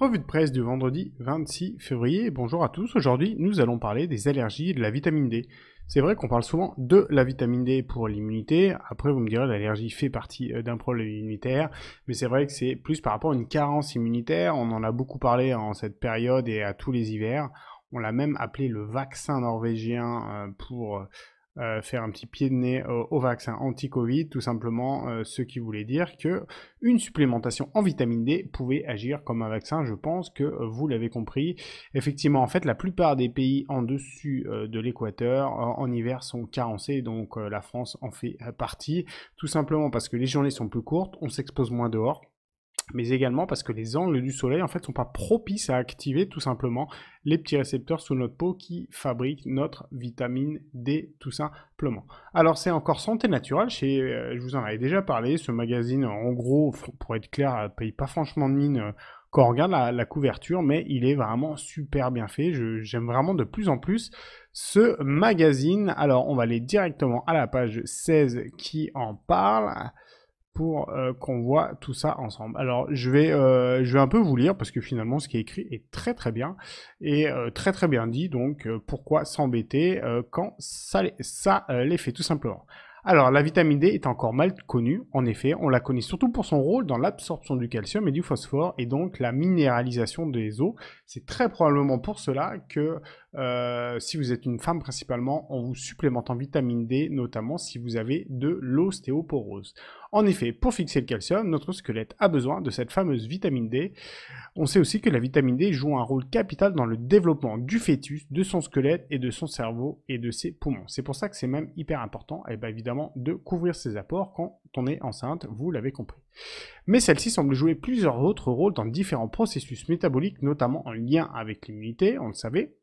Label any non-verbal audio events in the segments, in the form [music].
Revue de presse du vendredi 26 février. Bonjour à tous. Aujourd'hui, nous allons parler des allergies et de la vitamine D. C'est vrai qu'on parle souvent de la vitamine D pour l'immunité. Après, vous me direz, l'allergie fait partie euh, d'un problème immunitaire. Mais c'est vrai que c'est plus par rapport à une carence immunitaire. On en a beaucoup parlé en cette période et à tous les hivers. On l'a même appelé le vaccin norvégien euh, pour euh, euh, faire un petit pied de nez au, vaccin anti-Covid, tout simplement euh, ce qui voulait dire que une supplémentation en vitamine D pouvait agir comme un vaccin, je pense que euh, vous l'avez compris. Effectivement, en fait, la plupart des pays en dessus de l'équateur en hiver sont carencés, donc la France en fait partie, tout simplement parce que les journées sont plus courtes, on s'expose moins dehors, mais également parce que les angles du soleil en fait sont pas propices à activer tout simplement les petits récepteurs sous notre peau qui fabriquent notre vitamine D tout simplement. Alors c'est encore santé naturelle, euh, je vous en avais déjà parlé, ce magazine euh, en gros pour être clair euh, paye pas franchement de mine quand on regarde la, la, couverture, mais il est vraiment super bien fait. J'aime vraiment de plus en plus ce magazine. Alors on va aller directement à la page 16 qui en parle pour euh, qu'on voit tout ça ensemble. Alors je vais, euh, je vais un peu vous lire parce que finalement ce qui est écrit est très très bien et euh, très très bien dit. Donc pourquoi s'embêter quand ça, ça les fait tout simplement. Alors, la vitamine D est encore mal connue, en effet, on la connaît surtout pour son rôle dans l'absorption du calcium et du phosphore, et donc la minéralisation des os. C'est très probablement pour cela que, euh, si vous êtes une femme principalement, on vous supplémentant en vitamine D, notamment si vous avez de l'ostéoporose. En effet, pour fixer le calcium, notre squelette a besoin de cette fameuse vitamine D. On sait aussi que la vitamine D joue un rôle capital dans le développement du fœtus, de son squelette et de son cerveau et de ses poumons. C'est pour ça que c'est même hyper important, et eh bien évidemment, de couvrir ses apports quand on est enceinte, vous l'avez compris. Mais celle-ci semble jouer plusieurs autres rôles dans différents processus métaboliques, notamment en lien avec l'immunité, on le savait,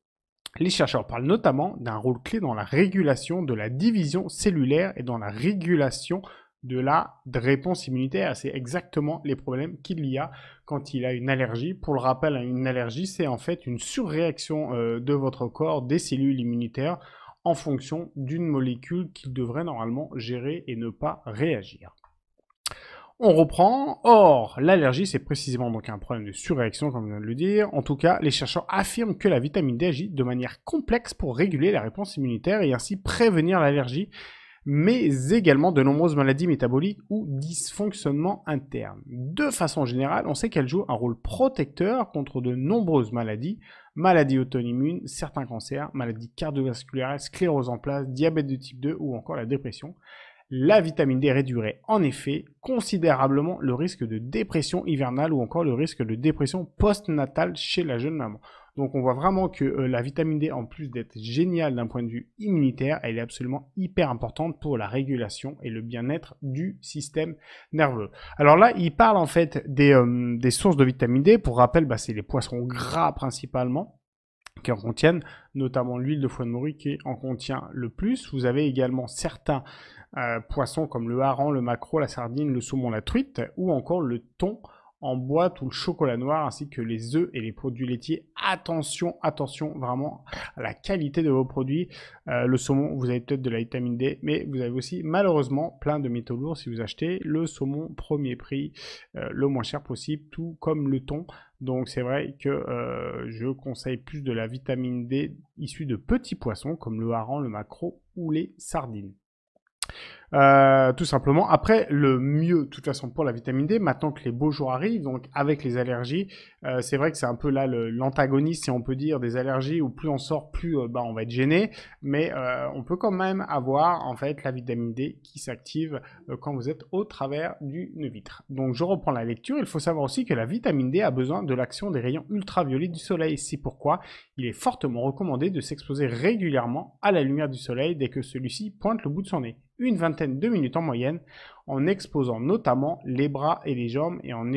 les chercheurs parlent notamment d'un rôle clé dans la régulation de la division cellulaire et dans la régulation de la réponse immunitaire. C'est exactement les problèmes qu'il y a quand il a une allergie. Pour le rappel, une allergie, c'est en fait une surréaction euh, de votre corps des cellules immunitaires en fonction d'une molécule qu'il devrait normalement gérer et ne pas réagir. On reprend. Or, l'allergie, c'est précisément donc un problème de surréaction, comme on vient de le dire. En tout cas, les chercheurs affirment que la vitamine D agit de manière complexe pour réguler la réponse immunitaire et ainsi prévenir l'allergie mais également de nombreuses maladies métaboliques ou dysfonctionnements internes. De façon générale, on sait qu'elle joue un rôle protecteur contre de nombreuses maladies, maladies auto-immunes, certains cancers, maladies cardiovasculaires, sclérose en place, diabète de type 2 ou encore la dépression. La vitamine D réduirait en effet considérablement le risque de dépression hivernale ou encore le risque de dépression postnatale chez la jeune maman. Donc on voit vraiment que euh, la vitamine D, en plus d'être géniale d'un point de vue immunitaire, elle est absolument hyper importante pour la régulation et le bien-être du système nerveux. Alors là, il parle en fait des, euh, sources de vitamine D. Pour rappel, bah, c'est les poissons gras principalement qui en contiennent, notamment l'huile de foie de morue qui en contient le plus. Vous avez également certains euh, poissons comme le hareng, le maquereau, la sardine, le saumon, la truite ou encore le thon en bois, tout le chocolat noir, ainsi que les œufs et les produits laitiers. Attention, attention vraiment à la qualité de vos produits. Euh, le saumon, vous avez peut-être de la vitamine D, mais vous avez aussi malheureusement plein de métaux lourds si vous achetez le saumon premier prix, euh, le moins cher possible, tout comme le thon. Donc c'est vrai que euh, je conseille plus de la vitamine D issue de petits poissons comme le hareng, le maquereau ou les sardines. Euh, tout simplement. Après, le mieux, de toute façon, pour la vitamine D, maintenant que les beaux jours arrivent, donc avec les allergies, euh, c'est vrai que c'est un peu là l'antagoniste, si on peut dire, des allergies, où plus on sort, plus euh, bah, on va être gêné. Mais on peut quand même avoir, en fait, la vitamine D qui s'active quand vous êtes au travers d'une vitre. Donc, je reprends la lecture. Il faut savoir aussi que la vitamine D a besoin de l'action des rayons ultraviolets du soleil. C'est pourquoi il est fortement recommandé de s'exposer régulièrement à la lumière du soleil dès que celui-ci pointe le bout de son nez. Une vingtaine vingtaine de minutes en moyenne en exposant notamment les bras et les jambes et en,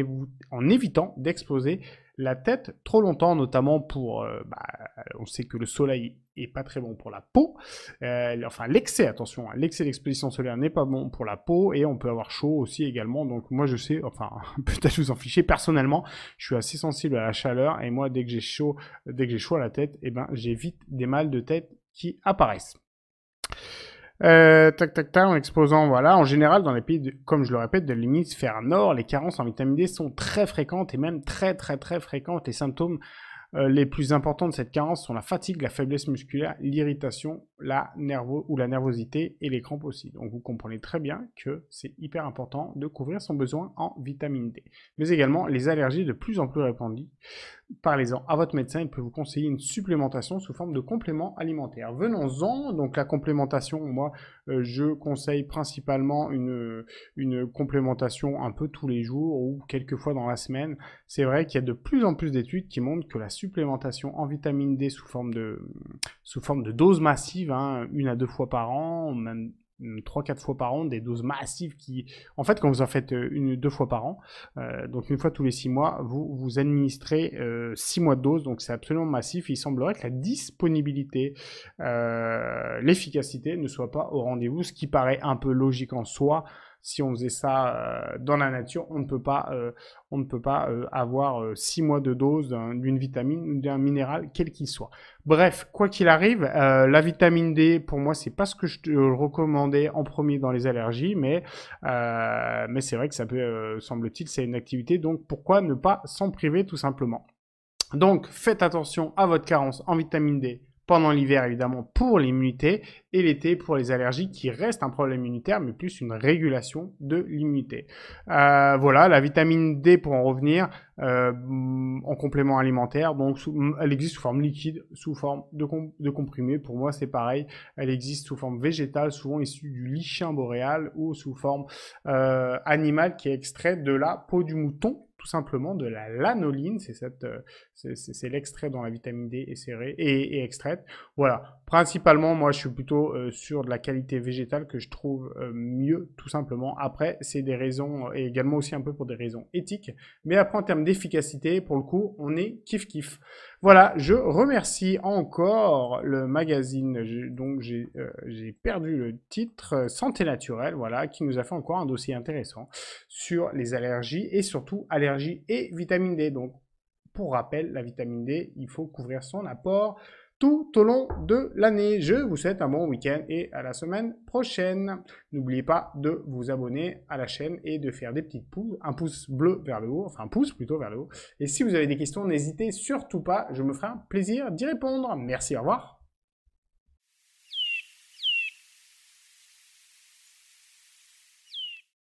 en évitant d'exposer la tête trop longtemps, notamment pour... Euh, bah, on sait que le soleil est pas très bon pour la peau. Euh, enfin, l'excès, attention, hein, l'excès d'exposition solaire n'est pas bon pour la peau et on peut avoir chaud aussi également. Donc moi, je sais, enfin, [laughs] peut-être vous en fichez. Personnellement, je suis assez sensible à la chaleur et moi, dès que j'ai chaud, dès que j'ai chaud à la tête, et eh ben, j'ai des mal de tête qui apparaissent. Euh, tac, tac, tac, en exposant, voilà. En général, dans les pays, comme je le répète, de l'hémisphère nord, les carences en vitamine D sont très fréquentes et même très, très, très fréquentes. Les symptômes euh, les plus importants de cette carence sont la fatigue, la faiblesse musculaire, l'irritation, la nervo ou la nervosité et les crampes aussi. Donc, vous comprenez très bien que c'est hyper important de couvrir son besoin en vitamine D. Mais également, les allergies de plus en plus répandues parlez-en à votre médecin, il peut vous conseiller une supplémentation sous forme de complément alimentaire. Venons-en, donc la complémentation, moi euh, je conseille principalement une, complémentation un peu tous les jours ou quelques fois dans la semaine. C'est vrai qu'il y a de plus en plus d'études qui montrent que la supplémentation en vitamine D sous forme de, sous forme de dose massive, hein, une à deux fois par an, même 3-4 fois par an, des doses massives qui... En fait, quand vous en faites euh, une deux fois par an, euh, donc une fois tous les 6 mois, vous vous administrez 6 euh, mois de doses, donc c'est absolument massif. Il semblerait que la disponibilité, l'efficacité ne soit pas au rendez-vous, ce qui paraît un peu logique en soi, si on faisait ça euh, dans la nature, on ne peut pas, euh, euh, avoir six mois de dose d'une vitamine ou d'un minéral, quel qu'il soit. Bref, quoi qu'il arrive, la vitamine D, pour moi, c'est pas ce que je te recommandais en premier dans les allergies, mais, mais c'est vrai que ça peut, semble-t-il, c'est une activité, donc pourquoi ne pas s'en priver tout simplement donc faites attention à votre carence en vitamine D pendant l'hiver évidemment pour l'immunité et l'été pour les allergies qui reste un problème immunitaire mais plus une régulation de l'immunité. Euh, voilà, la vitamine D pour en revenir euh, en complément alimentaire, donc elle existe sous forme liquide, sous forme de, de comprimé, pour moi c'est pareil, elle existe sous forme végétale, souvent issue du lichen boréal ou sous forme euh, animale qui est extraite de la peau du mouton tout simplement de la lanoline, c'est cette, euh, c'est l'extrait dans la vitamine D est et, extraite. Voilà. Principalement, moi, je suis plutôt euh, sur de la qualité végétale que je trouve euh, mieux, tout simplement. Après, c'est des raisons, et également aussi un peu pour des raisons éthiques. Mais après, en termes d'efficacité, pour le coup, on est kiff kiff. Voilà, je remercie encore le magazine, donc euh, j'ai perdu le titre, euh, Santé Naturelle, voilà, qui nous a fait encore un dossier intéressant sur les allergies et surtout allergies et vitamine D. Donc, pour rappel, la vitamine D, il faut couvrir son apport tout au long de l'année. Je vous souhaite un bon week-end et à la semaine prochaine. N'oubliez pas de vous abonner à la chaîne et de faire des petites pouces, un pouce bleu vers le haut, enfin un pouce plutôt vers le haut. Et si vous avez des questions, n'hésitez surtout pas, je me ferai un plaisir d'y répondre. Merci, au revoir.